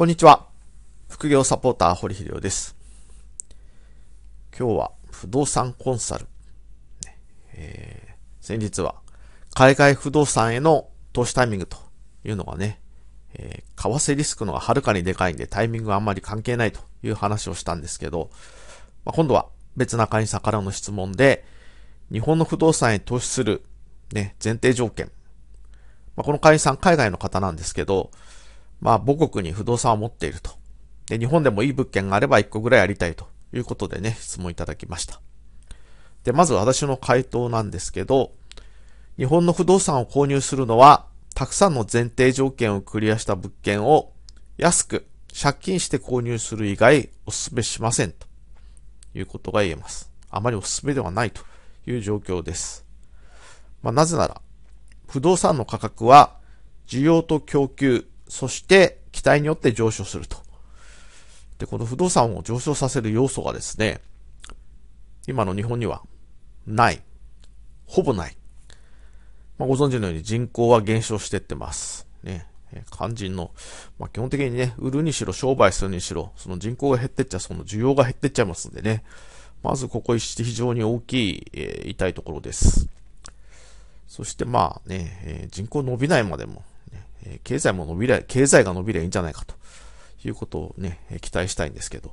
こんにちは。副業サポーター、堀秀夫です。今日は不動産コンサル。えー、先日は海外不動産への投資タイミングというのがね、えー、為替リスクのがはるかにでかいんでタイミングはあんまり関係ないという話をしたんですけど、まあ、今度は別な会員さんからの質問で、日本の不動産へ投資する、ね、前提条件。まあ、この会員さん海外の方なんですけど、まあ母国に不動産を持っていると。で、日本でもいい物件があれば1個ぐらいありたいということでね、質問いただきました。で、まず私の回答なんですけど、日本の不動産を購入するのは、たくさんの前提条件をクリアした物件を安く借金して購入する以外お勧めしませんということが言えます。あまりお勧めではないという状況です。まあ、なぜなら、不動産の価格は需要と供給そして期待によって上昇すると。で、この不動産を上昇させる要素がですね、今の日本にはない。ほぼない。まあ、ご存知のように人口は減少してってます。ね。肝心の、まあ、基本的にね、売るにしろ商売するにしろ、その人口が減ってっちゃ、その需要が減ってっちゃいますんでね。まずここ一非常に大きい、えー、痛いところです。そしてまあね、えー、人口伸びないまでも、え経済も伸びれ、経済が伸びればいいんじゃないかと。いうことをね、期待したいんですけど。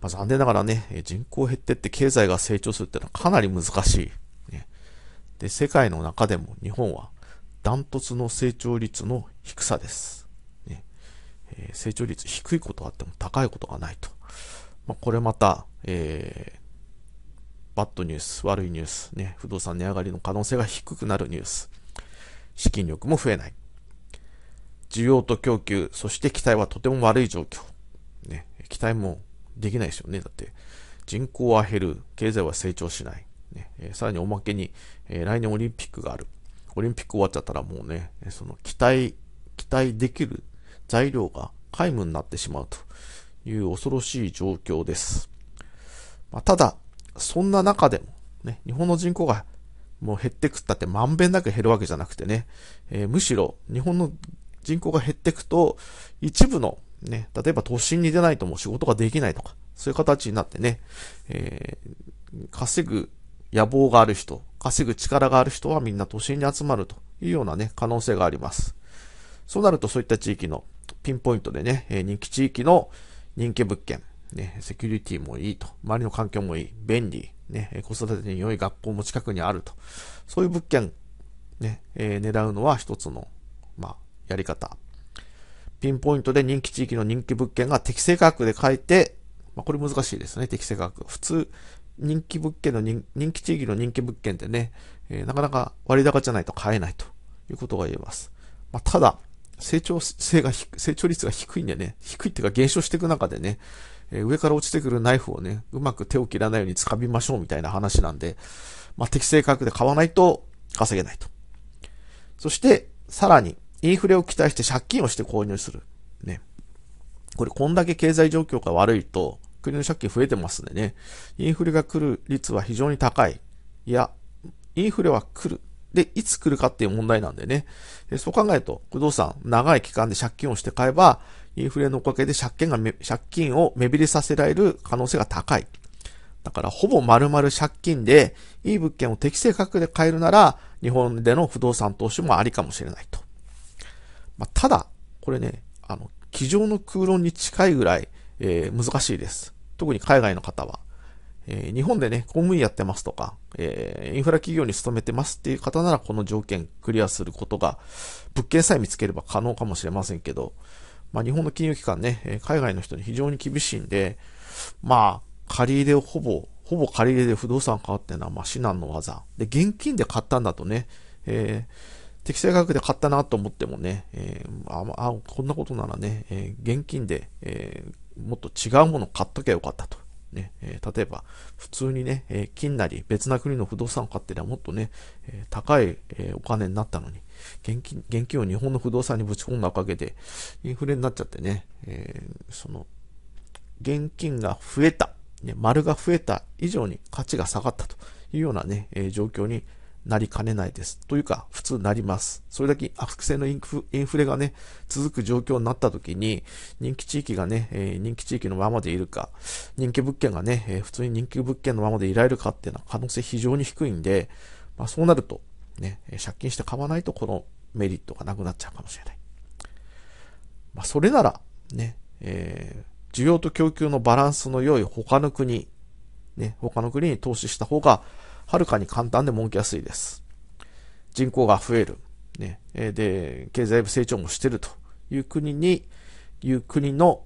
まあ、残念ながらね、人口減ってって経済が成長するっていうのはかなり難しい。ね、で、世界の中でも日本はダントツの成長率の低さです。ねえ成長率低いことがあっても高いことがないと。まあ、これまた、えー、バッドニュース、悪いニュース、ね、不動産値上がりの可能性が低くなるニュース、資金力も増えない。需要と供給、そして期待はとても悪い状況。ね、期待もできないですよね。だって、人口は減る、経済は成長しない。ね、さらにおまけに、え来年オリンピックがある。オリンピック終わっちゃったらもうね、その期待、期待できる材料が皆無になってしまうという恐ろしい状況です。まあ、ただ、そんな中でも、ね、日本の人口がもう減ってくったってまんべんなく減るわけじゃなくてね、えー、むしろ日本の人口が減っていくと、一部の、ね、例えば都心に出ないともう仕事ができないとか、そういう形になってね、えー、稼ぐ野望がある人、稼ぐ力がある人はみんな都心に集まるというようなね、可能性があります。そうなるとそういった地域のピンポイントでね、人気地域の人気物件、ね、セキュリティもいいと、周りの環境もいい、便利、ね、子育てに良い学校も近くにあると、そういう物件、ね、えー、狙うのは一つの、まあ、やり方。ピンポイントで人気地域の人気物件が適正価格で買えて、まあ、これ難しいですね、適正価格。普通、人気物件の人、人気地域の人気物件ってね、えー、なかなか割高じゃないと買えないということが言えます。まあ、ただ、成長性が、成長率が低いんでね、低いっていうか減少していく中でね、えー、上から落ちてくるナイフをね、うまく手を切らないように掴みましょうみたいな話なんで、まあ、適正価格で買わないと稼げないと。そして、さらに、インフレを期待して借金をして購入する。ね。これ、こんだけ経済状況が悪いと、国の借金増えてますんでね。インフレが来る率は非常に高い。いや、インフレは来る。で、いつ来るかっていう問題なんでね。えそう考えると、不動産、長い期間で借金をして買えば、インフレのおかげで借金が、借金を目減りさせられる可能性が高い。だから、ほぼ丸々借金で、いい物件を適正価格で買えるなら、日本での不動産投資もありかもしれないと。まあ、ただ、これね、あの、机上の空論に近いぐらい、えー、難しいです。特に海外の方は。えー、日本でね、公務員やってますとか、えー、インフラ企業に勤めてますっていう方ならこの条件クリアすることが、物件さえ見つければ可能かもしれませんけど、まあ日本の金融機関ね、海外の人に非常に厳しいんで、まあ、借り入れをほぼ、ほぼ借り入れで不動産買うっていうのは、まあ至難の技。で、現金で買ったんだとね、えー適正価格で買ったなと思ってもね、えー、ああ、こんなことならね、えー、現金で、えー、もっと違うもの買っときゃよかったと。ね、え例えば、普通にね、え金なり別な国の不動産を買ってりゃもっとね、え高い、えお金になったのに、現金、現金を日本の不動産にぶち込んだおかげで、インフレになっちゃってね、えその、現金が増えた、ね、丸が増えた以上に価値が下がったというようなね、え状況になりかねないです。というか、普通なります。それだけ悪性のインフレがね、続く状況になった時に、人気地域がね、えー、人気地域のままでいるか、人気物件がね、えー、普通に人気物件のままでいられるかっていうのは可能性非常に低いんで、まあそうなると、ね、借金して買わないとこのメリットがなくなっちゃうかもしれない。まあそれなら、ね、えー、需要と供給のバランスの良い他の国、ね、他の国に投資した方が、はるかに簡単で文句すいです。人口が増える。ね、で、経済成長もしてるという国に、いう国の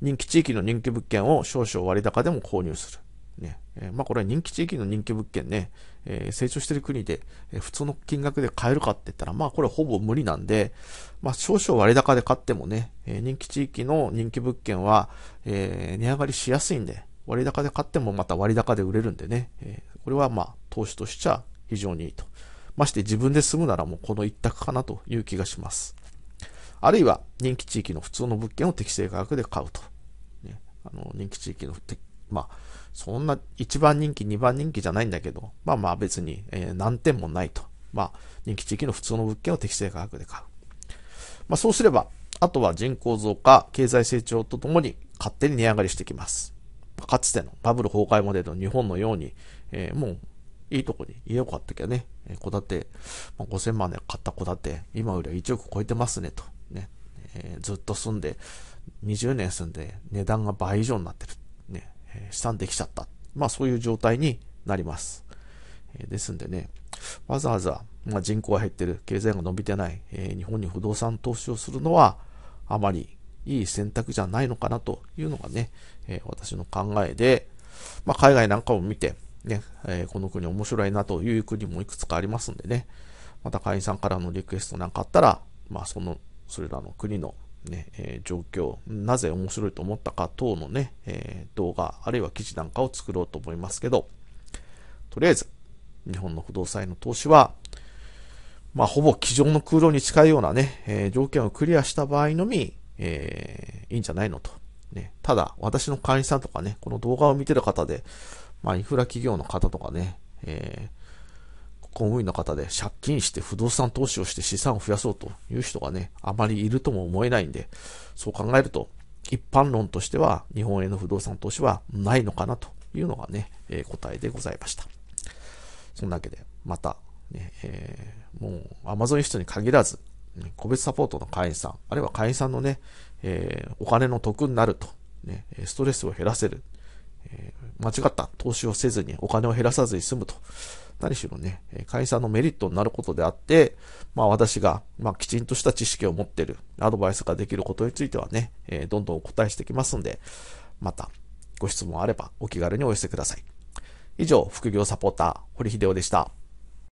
人気地域の人気物件を少々割高でも購入する。ねえまあ、これは人気地域の人気物件ね、えー、成長してる国で、え普通の金額で買えるかって言ったら、まあこれほぼ無理なんで、まあ少々割高で買ってもね、え人気地域の人気物件は、え値上がりしやすいんで、割高で買ってもまた割高で売れるんでね、えこれはまあ投資としちゃ非常にいいと。まして自分で住むならもうこの一択かなという気がします。あるいは人気地域の普通の物件を適正価格で買うと。ね、あの人気地域の、まあ、そんな1番人気、2番人気じゃないんだけど、まあまあ別に、えー、難点もないと。まあ、人気地域の普通の物件を適正価格で買う。まあそうすれば、あとは人口増加、経済成長とともに勝手に値上がりしてきます。かつてのバブル崩壊モデルの日本のように、えー、もういいとこに家を買ったけどね、戸建て、まあ、5000万で買った戸建て、今よりは1億超えてますねと、ね、えー、ずっと住んで、20年住んで値段が倍以上になってる。ね、えー、資産できちゃった。まあそういう状態になります。えー、ですんでね、わざわざ、まあ、人口が減ってる、経済が伸びてない、えー、日本に不動産投資をするのは、あまりいい選択じゃないのかなというのがね、え私の考えで、まあ、海外なんかも見て、ね、えー、この国面白いなという国もいくつかありますんでね、また会員さんからのリクエストなんかあったら、まあ、その、それらの国のね、えー、状況、なぜ面白いと思ったか等のね、えー、動画、あるいは記事なんかを作ろうと思いますけど、とりあえず、日本の不動産への投資は、まあ、ほぼ机上の空洞に近いようなね、えー、条件をクリアした場合のみ、えー、いいんじゃないのと。ね、ただ、私の会員さんとかね、この動画を見てる方で、まあ、インフラ企業の方とかね、えー、公務員の方で借金して不動産投資をして資産を増やそうという人がね、あまりいるとも思えないんで、そう考えると、一般論としては日本への不動産投資はないのかなというのがね、えー、答えでございました。そんなわけで、また、ね、えー、もう Amazon 人に限らず、個別サポートの会員さん、あるいは会員さんのね、えー、お金の得になると、ね、ストレスを減らせる、え間違った投資をせずにお金を減らさずに済むと。何しろね、会社のメリットになることであって、まあ私が、まあきちんとした知識を持ってる、アドバイスができることについてはね、えどんどんお答えしてきますんで、またご質問あればお気軽にお寄せください。以上、副業サポーター、堀秀夫でした。